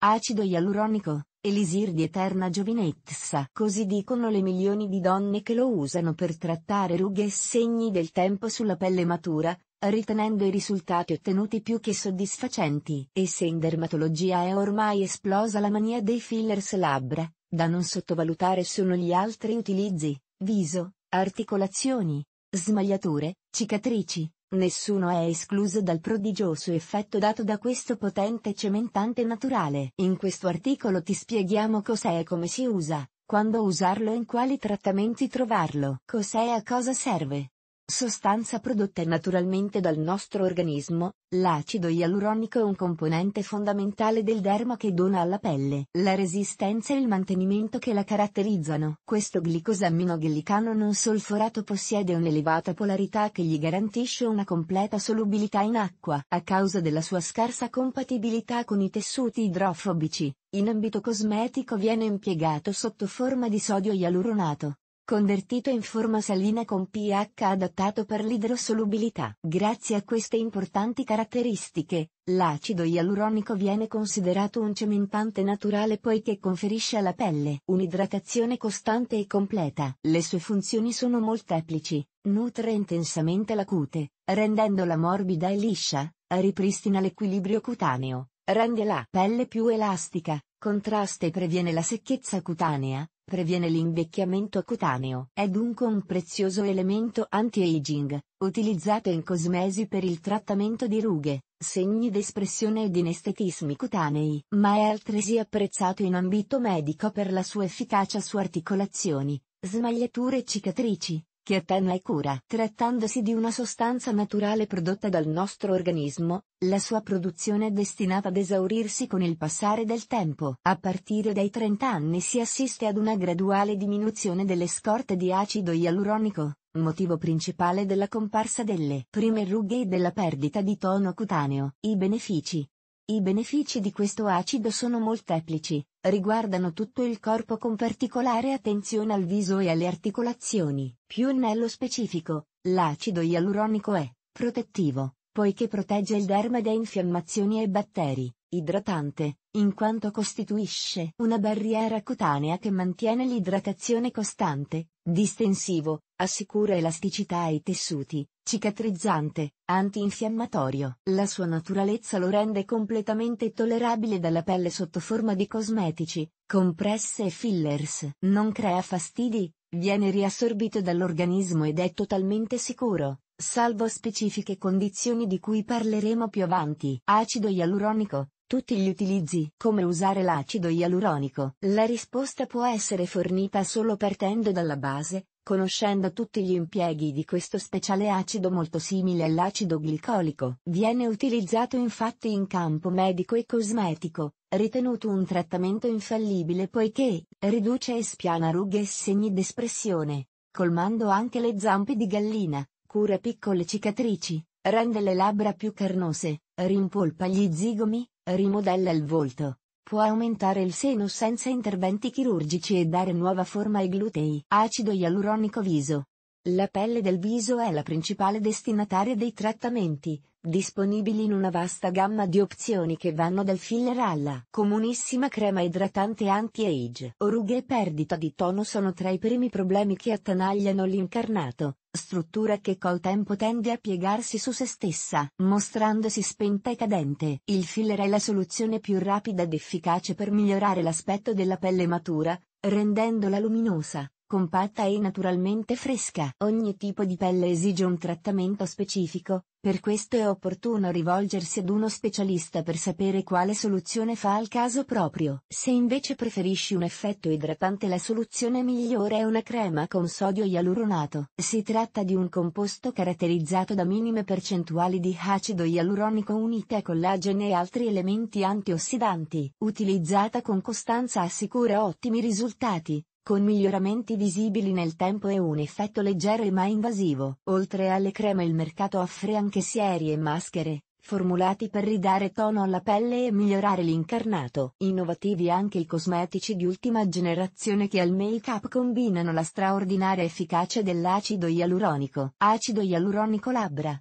Acido ialuronico, Elisir di eterna giovinezza, così dicono le milioni di donne che lo usano per trattare rughe e segni del tempo sulla pelle matura, ritenendo i risultati ottenuti più che soddisfacenti. E se in dermatologia è ormai esplosa la mania dei fillers labbra, da non sottovalutare sono gli altri utilizzi, viso, articolazioni, smagliature, cicatrici, Nessuno è escluso dal prodigioso effetto dato da questo potente cementante naturale. In questo articolo ti spieghiamo cos'è e come si usa, quando usarlo e in quali trattamenti trovarlo. Cos'è e a cosa serve? Sostanza prodotta naturalmente dal nostro organismo, l'acido ialuronico è un componente fondamentale del derma che dona alla pelle la resistenza e il mantenimento che la caratterizzano. Questo glicosaminoglicano non solforato possiede un'elevata polarità che gli garantisce una completa solubilità in acqua. A causa della sua scarsa compatibilità con i tessuti idrofobici, in ambito cosmetico viene impiegato sotto forma di sodio ialuronato convertito in forma salina con pH adattato per l'idrosolubilità. Grazie a queste importanti caratteristiche, l'acido ialuronico viene considerato un cementante naturale poiché conferisce alla pelle un'idratazione costante e completa. Le sue funzioni sono molteplici, nutre intensamente la cute, rendendola morbida e liscia, ripristina l'equilibrio cutaneo, rende la pelle più elastica, contrasta e previene la secchezza cutanea, Previene l'invecchiamento cutaneo. È dunque un prezioso elemento anti-aging, utilizzato in cosmesi per il trattamento di rughe, segni d'espressione ed inestetismi cutanei, ma è altresì apprezzato in ambito medico per la sua efficacia su articolazioni, smagliature e cicatrici, che attenua e cura. Trattandosi di una sostanza naturale prodotta dal nostro organismo, la sua produzione è destinata ad esaurirsi con il passare del tempo. A partire dai 30 anni si assiste ad una graduale diminuzione delle scorte di acido ialuronico, motivo principale della comparsa delle prime rughe e della perdita di tono cutaneo. I benefici i benefici di questo acido sono molteplici, riguardano tutto il corpo con particolare attenzione al viso e alle articolazioni. Più nello specifico, l'acido ialuronico è protettivo, poiché protegge il derma da infiammazioni e batteri, idratante, in quanto costituisce una barriera cutanea che mantiene l'idratazione costante, distensivo, assicura elasticità ai tessuti, cicatrizzante, antinfiammatorio. La sua naturalezza lo rende completamente tollerabile dalla pelle sotto forma di cosmetici, compresse e fillers. Non crea fastidi, viene riassorbito dall'organismo ed è totalmente sicuro salvo specifiche condizioni di cui parleremo più avanti. Acido ialuronico. Tutti gli utilizzi. Come usare l'acido ialuronico? La risposta può essere fornita solo partendo dalla base, conoscendo tutti gli impieghi di questo speciale acido molto simile all'acido glicolico. Viene utilizzato infatti in campo medico e cosmetico, ritenuto un trattamento infallibile poiché riduce e spiana rughe e segni d'espressione, colmando anche le zampe di gallina, cura piccole cicatrici, rende le labbra più carnose, rimpolpa gli zigomi, rimodella il volto. Può aumentare il seno senza interventi chirurgici e dare nuova forma ai glutei. Acido ialuronico viso. La pelle del viso è la principale destinataria dei trattamenti, disponibili in una vasta gamma di opzioni che vanno dal filler alla comunissima crema idratante anti-age. Orughe e perdita di tono sono tra i primi problemi che attanagliano l'incarnato, struttura che col tempo tende a piegarsi su se stessa, mostrandosi spenta e cadente. Il filler è la soluzione più rapida ed efficace per migliorare l'aspetto della pelle matura, rendendola luminosa, compatta e naturalmente fresca. Ogni tipo di pelle esige un trattamento specifico, per questo è opportuno rivolgersi ad uno specialista per sapere quale soluzione fa al caso proprio. Se invece preferisci un effetto idratante la soluzione migliore è una crema con sodio ialuronato. Si tratta di un composto caratterizzato da minime percentuali di acido ialuronico unite a collagene e altri elementi antiossidanti. Utilizzata con costanza assicura ottimi risultati, con miglioramenti visibili nel tempo e un effetto leggero e mai invasivo. Oltre alle creme il mercato offre anche serie e maschere, formulati per ridare tono alla pelle e migliorare l'incarnato. Innovativi anche i cosmetici di ultima generazione che al make-up combinano la straordinaria efficacia dell'acido ialuronico. Acido ialuronico labbra.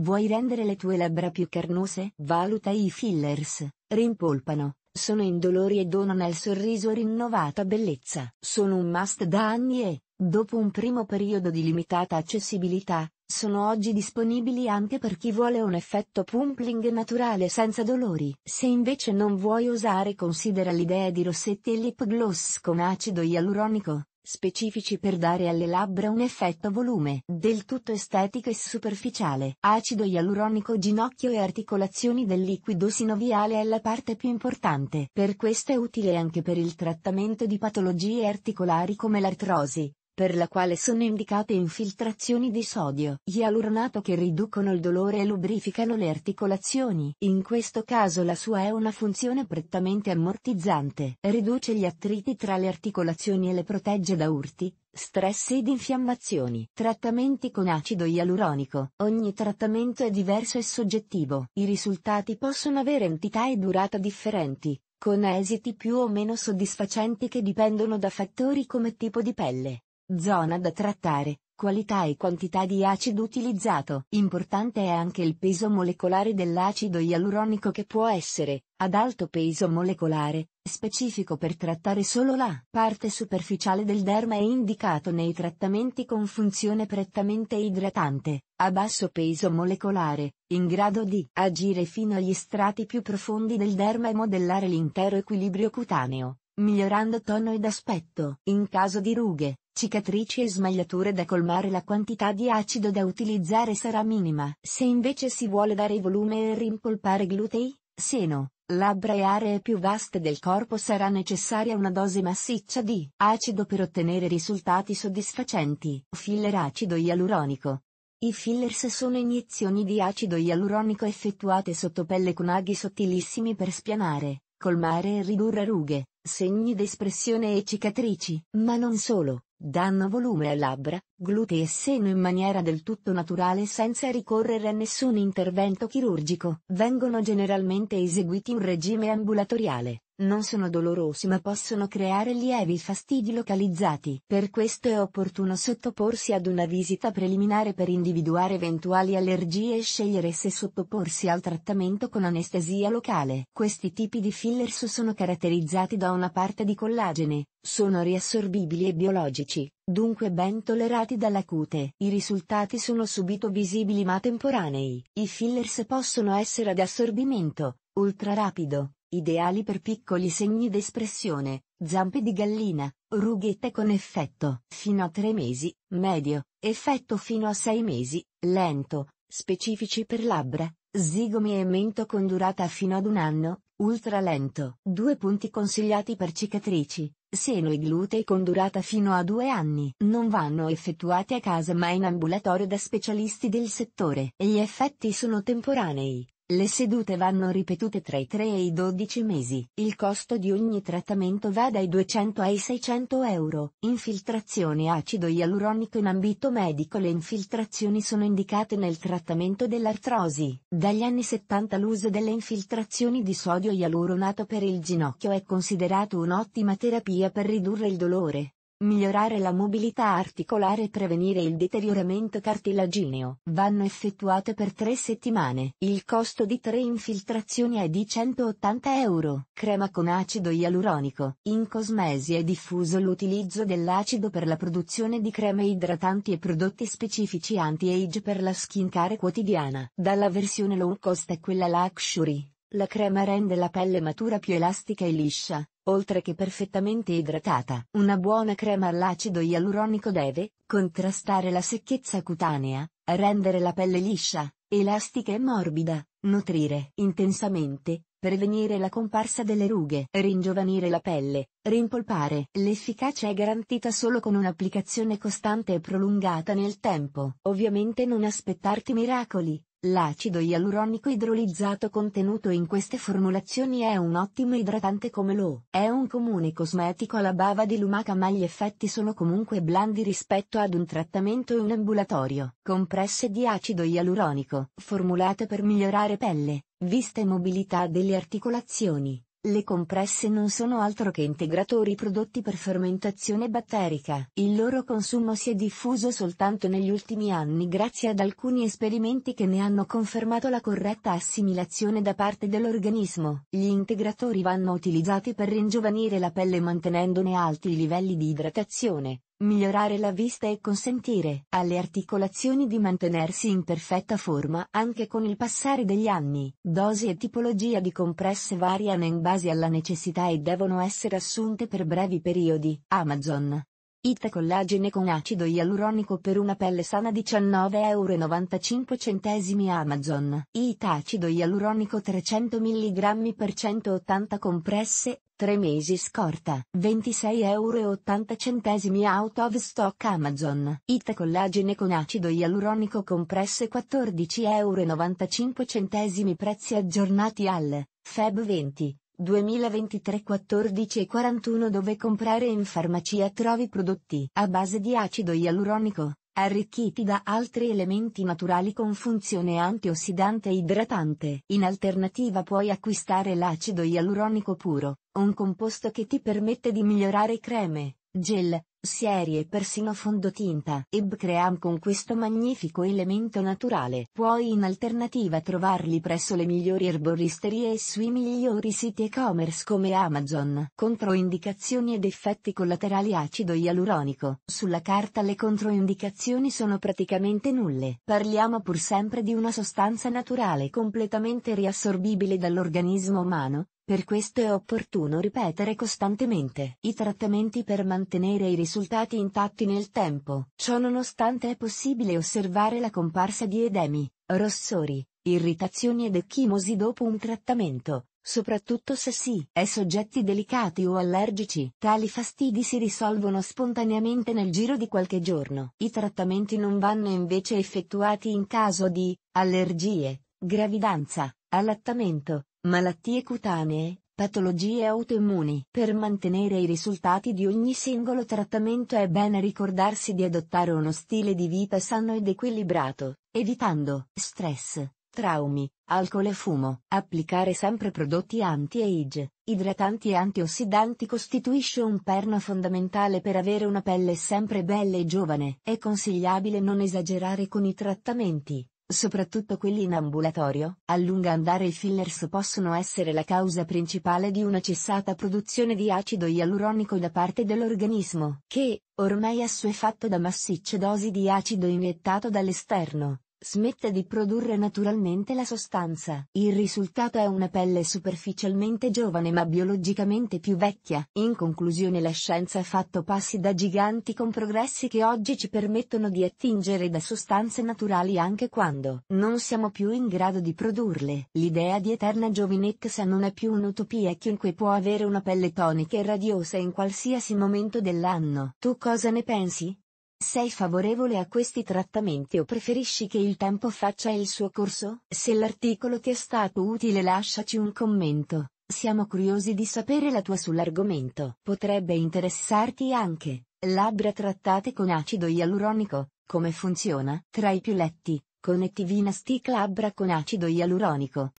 Vuoi rendere le tue labbra più carnose? Valuta i fillers, rimpolpano, sono indolori e donano al sorriso rinnovata bellezza. Sono un must da anni e, dopo un primo periodo di limitata accessibilità, sono oggi disponibili anche per chi vuole un effetto pumpling naturale senza dolori. Se invece non vuoi usare considera l'idea di rossetti e lip gloss con acido ialuronico specifici per dare alle labbra un effetto volume, del tutto estetico e superficiale. Acido ialuronico ginocchio e articolazioni del liquido sinoviale è la parte più importante. Per questo è utile anche per il trattamento di patologie articolari come l'artrosi, per la quale sono indicate infiltrazioni di sodio ialuronato che riducono il dolore e lubrificano le articolazioni. In questo caso la sua è una funzione prettamente ammortizzante, riduce gli attriti tra le articolazioni e le protegge da urti, stress ed infiammazioni. Trattamenti con acido ialuronico. Ogni trattamento è diverso e soggettivo. I risultati possono avere entità e durata differenti, con esiti più o meno soddisfacenti che dipendono da fattori come tipo di pelle, Zona da trattare, qualità e quantità di acido utilizzato. Importante è anche il peso molecolare dell'acido ialuronico che può essere, ad alto peso molecolare, specifico per trattare solo la parte superficiale del derma e indicato nei trattamenti con funzione prettamente idratante, a basso peso molecolare, in grado di agire fino agli strati più profondi del derma e modellare l'intero equilibrio cutaneo migliorando tono ed aspetto. In caso di rughe, cicatrici e smagliature da colmare la quantità di acido da utilizzare sarà minima. Se invece si vuole dare volume e rimpolpare glutei, seno, labbra e aree più vaste del corpo sarà necessaria una dose massiccia di acido per ottenere risultati soddisfacenti. Filler acido ialuronico. I fillers sono iniezioni di acido ialuronico effettuate sotto pelle con aghi sottilissimi per spianare, colmare e ridurre rughe, segni d'espressione e cicatrici, ma non solo, danno volume a labbra, glutei e seno in maniera del tutto naturale senza ricorrere a nessun intervento chirurgico. Vengono generalmente eseguiti in regime ambulatoriale, non sono dolorosi ma possono creare lievi fastidi localizzati. Per questo è opportuno sottoporsi ad una visita preliminare per individuare eventuali allergie e scegliere se sottoporsi al trattamento con anestesia locale. Questi tipi di fillers sono caratterizzati da una parte di collagene, sono riassorbibili e biologici, dunque ben tollerati dalla cute. I risultati sono subito visibili ma temporanei. I fillers possono essere ad assorbimento, ultra rapido, Ideali per piccoli segni d'espressione, zampe di gallina, rughette con effetto fino a 3 mesi, medio, effetto fino a 6 mesi, lento, specifici per labbra, zigomi e mento con durata fino ad un anno, ultra lento. Due punti consigliati per cicatrici, seno e glutei con durata fino a 2 anni. Non vanno effettuati a casa ma in ambulatorio da specialisti del settore. E gli effetti sono temporanei. Le sedute vanno ripetute tra i 3 e i 12 mesi. Il costo di ogni trattamento va dai 200 ai 600 euro. Infiltrazione acido ialuronico in ambito medico Le infiltrazioni sono indicate nel trattamento dell'artrosi. Dagli anni 70 l'uso delle infiltrazioni di sodio ialuronato per il ginocchio è considerato un'ottima terapia per ridurre il dolore, migliorare la mobilità articolare e prevenire il deterioramento cartilagineo. Vanno effettuate per tre settimane. Il costo di tre infiltrazioni è di 180 euro. Crema con acido ialuronico. In cosmesi è diffuso l'utilizzo dell'acido per la produzione di creme idratanti e prodotti specifici anti-age per la skincare quotidiana. Dalla versione low cost a quella luxury la crema rende la pelle matura più elastica e liscia, oltre che perfettamente idratata. Una buona crema all'acido ialuronico deve contrastare la secchezza cutanea, rendere la pelle liscia, elastica e morbida, nutrire intensamente, prevenire la comparsa delle rughe, ringiovanire la pelle, rimpolpare. L'efficacia è garantita solo con un'applicazione costante e prolungata nel tempo. Ovviamente non aspettarti miracoli, L'acido ialuronico idrolizzato contenuto in queste formulazioni è un ottimo idratante come lo è un comune cosmetico alla bava di lumaca ma gli effetti sono comunque blandi rispetto ad un trattamento in ambulatorio. Compresse di acido ialuronico, formulate per migliorare pelle, vista e mobilità delle articolazioni, le compresse non sono altro che integratori prodotti per fermentazione batterica. Il loro consumo si è diffuso soltanto negli ultimi anni grazie ad alcuni esperimenti che ne hanno confermato la corretta assimilazione da parte dell'organismo. Gli integratori vanno utilizzati per ringiovanire la pelle mantenendone alti i livelli di idratazione, migliorare la vista e consentire alle articolazioni di mantenersi in perfetta forma anche con il passare degli anni. Dosi e tipologia di compresse variano in base alla necessità e devono essere assunte per brevi periodi. Amazon It collagene con acido ialuronico per una pelle sana 19,95€ Amazon. It acido ialuronico 300 mg per 180 compresse, 3 mesi scorta. 26,80€ out of stock Amazon. It collagene con acido ialuronico compresse 14,95€ prezzi aggiornati al Feb 20. 2023 14 e 41 dove comprare in farmacia trovi prodotti a base di acido ialuronico, arricchiti da altri elementi naturali con funzione antiossidante e idratante. In alternativa puoi acquistare l'acido ialuronico puro, un composto che ti permette di migliorare creme, gel, Sieri e persino fondotinta. Ebb con questo magnifico elemento naturale. Puoi in alternativa trovarli presso le migliori erboristerie e sui migliori siti e-commerce come Amazon. Controindicazioni ed effetti collaterali acido ialuronico. Sulla carta le controindicazioni sono praticamente nulle. Parliamo pur sempre di una sostanza naturale completamente riassorbibile dall'organismo umano, per questo è opportuno ripetere costantemente i trattamenti per mantenere i risultati intatti nel tempo. Ciò nonostante è possibile osservare la comparsa di edemi, rossori, irritazioni ed ecchimosi dopo un trattamento, soprattutto se si è soggetti delicati o allergici. Tali fastidi si risolvono spontaneamente nel giro di qualche giorno. I trattamenti non vanno invece effettuati in caso di allergie, gravidanza, allattamento, Malattie cutanee, patologie autoimmuni. Per mantenere i risultati di ogni singolo trattamento è bene ricordarsi di adottare uno stile di vita sano ed equilibrato, evitando stress, traumi, alcol e fumo. Applicare sempre prodotti anti-age, idratanti e antiossidanti costituisce un perno fondamentale per avere una pelle sempre bella e giovane. È consigliabile non esagerare con i trattamenti soprattutto quelli in ambulatorio, a lungo andare i fillers possono essere la causa principale di una cessata produzione di acido ialuronico da parte dell'organismo, che, ormai assuefatto da massicce dosi di acido iniettato dall'esterno, smette di produrre naturalmente la sostanza. Il risultato è una pelle superficialmente giovane ma biologicamente più vecchia. In conclusione la scienza ha fatto passi da giganti con progressi che oggi ci permettono di attingere da sostanze naturali anche quando non siamo più in grado di produrle. L'idea di eterna giovinezza non è più un'utopia e chiunque può avere una pelle tonica e radiosa in qualsiasi momento dell'anno. Tu cosa ne pensi? Sei favorevole a questi trattamenti o preferisci che il tempo faccia il suo corso? Se l'articolo ti è stato utile lasciaci un commento. Siamo curiosi di sapere la tua sull'argomento. Potrebbe interessarti anche labbra trattate con acido ialuronico. Come funziona? Tra i più letti, connettivina stick labbra con acido ialuronico.